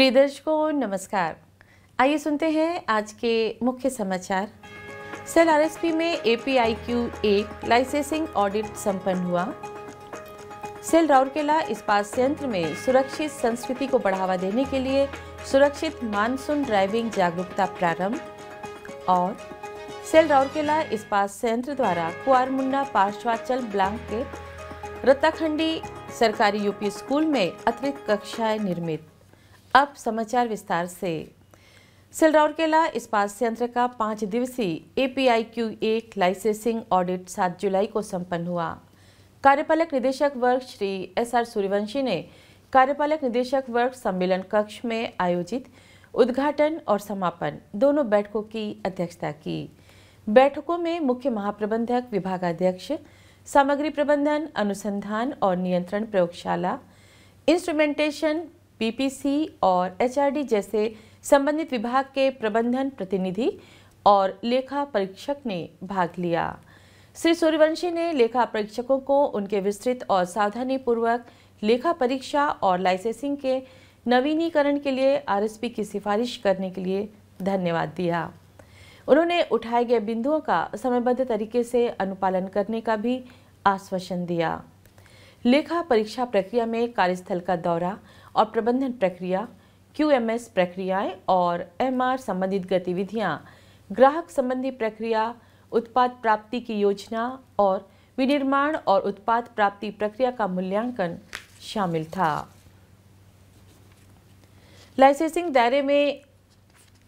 प्रिय दर्शकों नमस्कार आइए सुनते हैं आज के मुख्य समाचार सेल आरएसपी में एपीआई क्यू एक लाइसेंसिंग ऑडिट संपन्न हुआ सेल राउरकेला इस्पात संयंत्र में सुरक्षित संस्कृति को बढ़ावा देने के लिए सुरक्षित मानसून ड्राइविंग जागरूकता प्रारंभ और सेल राउरकेला इस्पात संयंत्र द्वारा कुआर मुंडा पार्श्वाचल ब्लॉक के रत्ताखंडी सरकारी यूपी स्कूल में अतिरिक्त कक्षाएं निर्मित अब समाचार विस्तार से सिलरौरकेला इस्पात संयंत्र का पाँच दिवसीय ए पी आई क्यू एक लाइसेंसिंग ऑडिट सात जुलाई को संपन्न हुआ कार्यपालक निदेशक वर्ग श्री एस आर सूर्यवंशी ने कार्यपालक निदेशक वर्ग सम्मेलन कक्ष में आयोजित उद्घाटन और समापन दोनों बैठकों की अध्यक्षता की बैठकों में मुख्य महाप्रबंधक विभागाध्यक्ष सामग्री प्रबंधन अनुसंधान और नियंत्रण प्रयोगशाला इंस्ट्रूमेंटेशन पीपीसी और एचआरडी जैसे संबंधित विभाग के प्रबंधन प्रतिनिधि और लेखा परीक्षक ने भाग लिया श्री सूर्यवंशी ने लेखा परीक्षकों को उनके विस्तृत और सावधानीपूर्वक लेखा परीक्षा और लाइसेंसिंग के नवीनीकरण के लिए आरएसपी की सिफारिश करने के लिए धन्यवाद दिया उन्होंने उठाए गए बिंदुओं का समयबद्ध तरीके से अनुपालन करने का भी आश्वासन दिया लेखा परीक्षा प्रक्रिया में कार्यस्थल का दौरा और प्रबंधन प्रक्रिया क्यूएमएस प्रक्रियाएं और एमआर संबंधित गतिविधियां, ग्राहक संबंधी प्रक्रिया उत्पाद प्राप्ति की योजना और विनिर्माण और उत्पाद प्राप्ति प्रक्रिया का मूल्यांकन शामिल था लाइसेंसिंग दायरे में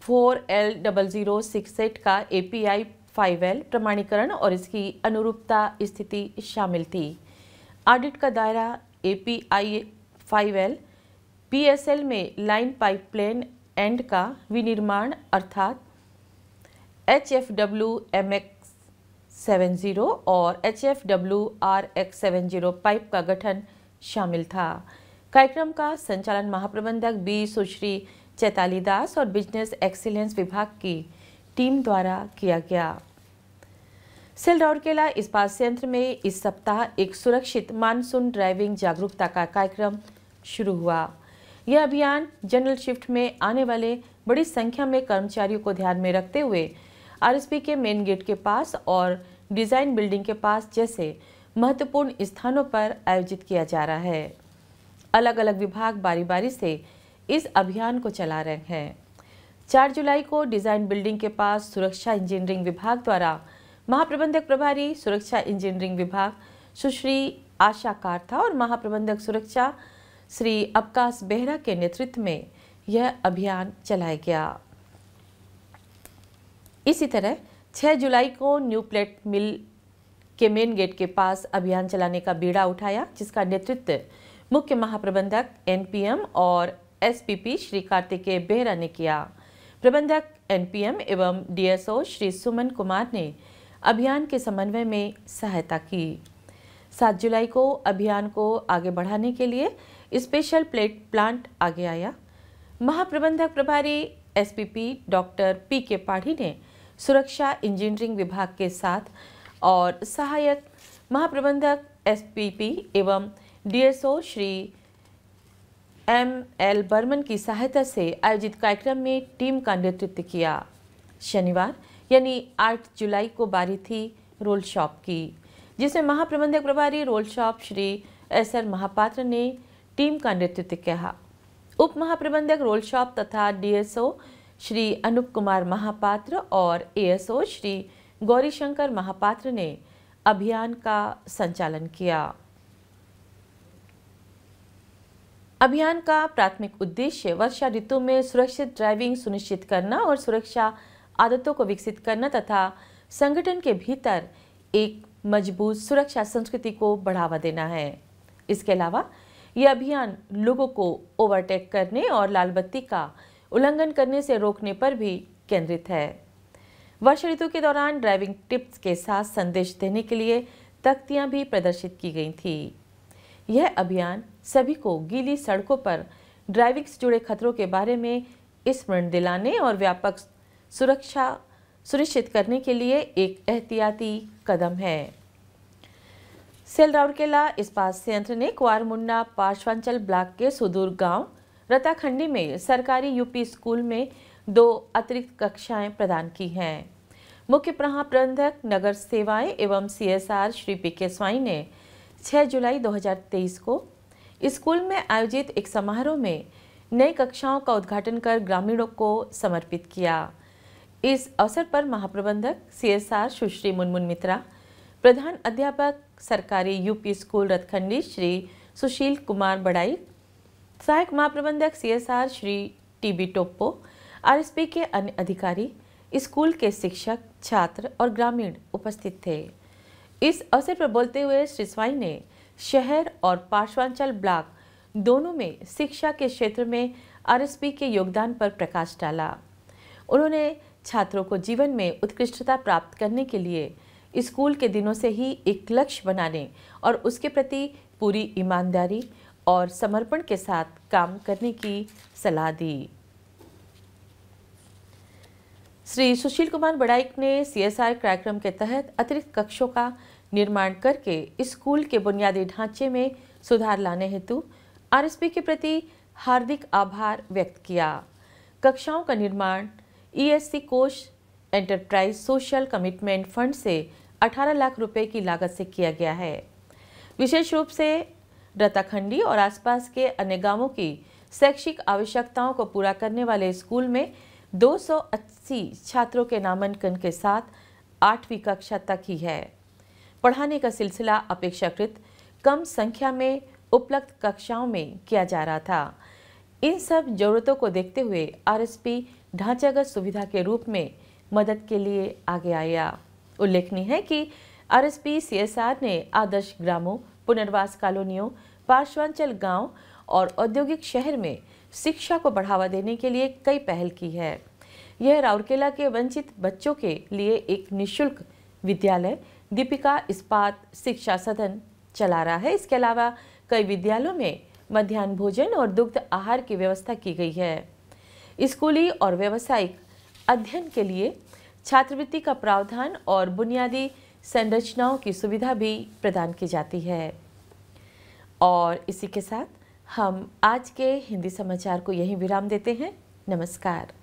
four L double zero six eight का एपीआई फाइव एल प्रमाणीकरण और इसकी अनुरूपता स्थिति शामिल थी ऑडिट का दायरा A P I five L P S L में लाइन पाइपलाइन एंड का विनिर्माण अर्थात H F W M X seven zero और H F W R X seven zero pipe का गठन शामिल था कार्यक्रम का संचालन महाप्रबंधक बी सुश्री चैताली दास और बिजनेस एक्सीलेंस विभाग की टीम द्वारा किया गया सेल राउरकेला इस्पात संयंत्र में इस सप्ताह एक सुरक्षित मानसून ड्राइविंग जागरूकता का कार्यक्रम शुरू हुआ यह अभियान जनरल शिफ्ट में आने वाले बड़ी संख्या में कर्मचारियों को ध्यान में रखते हुए आरएसपी के मेन गेट के पास और डिज़ाइन बिल्डिंग के पास जैसे महत्वपूर्ण स्थानों पर आयोजित किया जा रहा है अलग अलग विभाग बारी बारी से इस अभियान को चला रहे हैं चार जुलाई को डिज़ाइन बिल्डिंग के पास सुरक्षा इंजीनियरिंग विभाग द्वारा महाप्रबंधक प्रभारी सुरक्षा इंजीनियरिंग विभाग सुश्री आशा कार्था और महाप्रबंधक सुरक्षा श्री अवकाश बेहरा के नेतृत्व में यह अभियान चलाया गया इसी तरह 6 जुलाई को न्यू प्लेट मिल के मेन गेट के पास अभियान चलाने का बीड़ा उठाया जिसका नेतृत्व मुख्य महाप्रबंधक एनपीएम और एसपीपी श्री कार्तिकेय बेहरा ने किया प्रबंधक एनपीएम एवं डीएसओ श्री सुमन कुमार ने अभियान के समन्वय में सहायता की सात जुलाई को अभियान को आगे बढ़ाने के लिए स्पेशल प्लेट प्लांट आगे आया महाप्रबंधक प्रभारी एसपीपी डॉक्टर पी के पाढ़ी ने सुरक्षा इंजीनियरिंग विभाग के साथ और सहायक महाप्रबंधक एसपीपी एवं DSO Shri M L Barman की सहायता से आयोजित कार्यक्रम में टीम का नेतृत्व किया शनिवार यानी 8 जुलाई को बारी थी रोल शॉप की जिसमें महाप्रबंधक प्रभारी roll shop Shri S R Mahapatra ने टीम का नेतृत्व किया उप महाप्रबंधक रोल शॉप तथा डीएसओ श्री अनुप कुमार महापात्र और एएसओ श्री गौरीशंकर महापात्र ने अभियान का संचालन किया अभियान का प्राथमिक उद्देश्य वर्षा ऋतु में सुरक्षित ड्राइविंग सुनिश्चित करना और सुरक्षा आदतों को विकसित करना तथा संगठन के भीतर एक मजबूत सुरक्षा संस्कृति को बढ़ावा देना है इसके अलावा यह अभियान लोगों को ओवरटेक करने और लाल बत्ती का उल्लंघन करने से रोकने पर भी केंद्रित है वर्षा ऋतु के दौरान ड्राइविंग टिप्स के साथ संदेश देने के लिए तख्तियां भी प्रदर्शित की गई थी यह अभियान सभी को गीली सड़कों पर ड्राइविंग से जुड़े खतरों के बारे में स्मरण दिलाने और व्यापक सुरक्षा सुनिश्चित करने के लिए एक एहतियाती कदम है सेल राउरकेला इस्पात संयंत्र ने कुआर मुन्ना पार्श्वांचल ब्लॉक के सुदूर गांव रताखंडी में सरकारी यूपी स्कूल में दो अतिरिक्त कक्षाएं प्रदान की हैं मुख्य प्रबंधक नगर सेवाएं एवं सीएसआर श्री पी के स्वाई ने 6 जुलाई 2023 को स्कूल में आयोजित एक समारोह में नई कक्षाओं का उद्घाटन कर ग्रामीणों को समर्पित किया इस अवसर पर महाप्रबंधक सीएसआर सुश्री मुनमुन मित्रा प्रधान अध्यापक सरकारी यूपी स्कूल रथखंडी श्री सुशील कुमार बड़ाई सहायक महाप्रबंधक CSR Shri TB Toppo RSP के अन्य अधिकारी स्कूल के शिक्षक छात्र और ग्रामीण उपस्थित थे इस अवसर पर बोलते हुए श्री स्वाई ने शहर और पार्श्वांचल ब्लॉक दोनों में शिक्षा के क्षेत्र में आरएसपी के योगदान पर प्रकाश डाला उन्होंने छात्रों को जीवन में उत्कृष्टता प्राप्त करने के लिए स्कूल के दिनों से ही एक लक्ष्य बनाने और उसके प्रति पूरी ईमानदारी और समर्पण के साथ काम करने की सलाह दी श्री सुशील कुमार बड़ाइक ने सीएसआर कार्यक्रम के तहत अतिरिक्त कक्षों का निर्माण करके स्कूल के बुनियादी ढांचे में सुधार लाने हेतु आरएसपी के प्रति हार्दिक आभार व्यक्त किया कक्षाओं का निर्माण ईएससी e कोष एंटरप्राइज सोशल कमिटमेंट फंड से 18 लाख रुपए की लागत से किया गया है विशेष रूप से रताखंडी और आसपास के अन्य गांवों की शैक्षिक आवश्यकताओं को पूरा करने वाले स्कूल में 280 छात्रों के नामांकन के साथ आठवीं कक्षा तक ही है पढ़ाने का सिलसिला अपेक्षाकृत कम संख्या में उपलब्ध कक्षाओं में किया जा रहा था इन सब जरूरतों को देखते हुए आरएसपी ढांचागत सुविधा के रूप में मदद के लिए आगे आया उल्लेखनीय है कि आरएसपी सीएसआर ने आदर्श ग्रामों पुनर्वास कॉलोनियों पार्श्वांचल गांव और औद्योगिक शहर में शिक्षा को बढ़ावा देने के लिए कई पहल की है यह राउरकेला के वंचित बच्चों के लिए एक निशुल्क विद्यालय दीपिका इस्पात शिक्षा सदन चला रहा है इसके अलावा कई विद्यालयों में मध्यान्ह भोजन और दुग्ध आहार की व्यवस्था की गई है स्कूली और व्यावसायिक अध्ययन के लिए छात्रवृत्ति का प्रावधान और बुनियादी संरचनाओं की सुविधा भी प्रदान की जाती है और इसी के साथ हम आज के हिंदी समाचार को यहीं विराम देते हैं नमस्कार